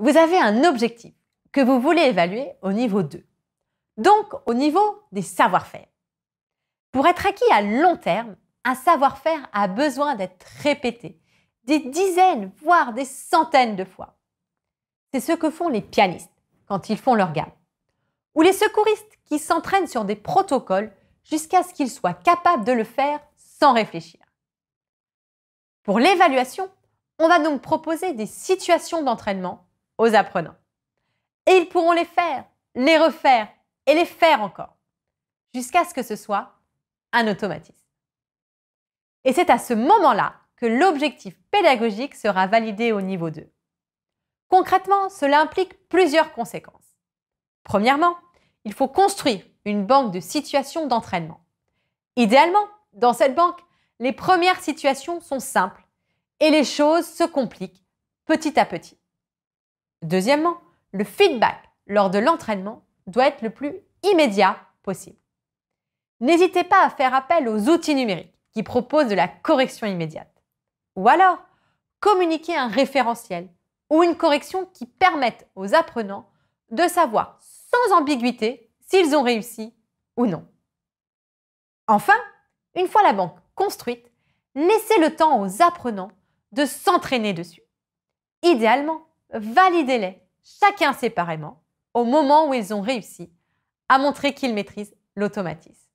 Vous avez un objectif que vous voulez évaluer au niveau 2, donc au niveau des savoir-faire. Pour être acquis à long terme, un savoir-faire a besoin d'être répété des dizaines, voire des centaines de fois. C'est ce que font les pianistes quand ils font leur gamme, ou les secouristes qui s'entraînent sur des protocoles jusqu'à ce qu'ils soient capables de le faire sans réfléchir. Pour l'évaluation, on va donc proposer des situations d'entraînement aux apprenants. Et ils pourront les faire, les refaire et les faire encore, jusqu'à ce que ce soit un automatisme. Et c'est à ce moment-là que l'objectif pédagogique sera validé au niveau 2. Concrètement, cela implique plusieurs conséquences. Premièrement, il faut construire une banque de situations d'entraînement. Idéalement, dans cette banque, les premières situations sont simples et les choses se compliquent petit à petit. Deuxièmement, le feedback lors de l'entraînement doit être le plus immédiat possible. N'hésitez pas à faire appel aux outils numériques qui proposent de la correction immédiate. Ou alors, communiquez un référentiel ou une correction qui permette aux apprenants de savoir sans ambiguïté s'ils ont réussi ou non. Enfin, une fois la banque construite, laissez le temps aux apprenants de s'entraîner dessus. Idéalement, validez-les chacun séparément au moment où ils ont réussi à montrer qu'ils maîtrisent l'automatisme.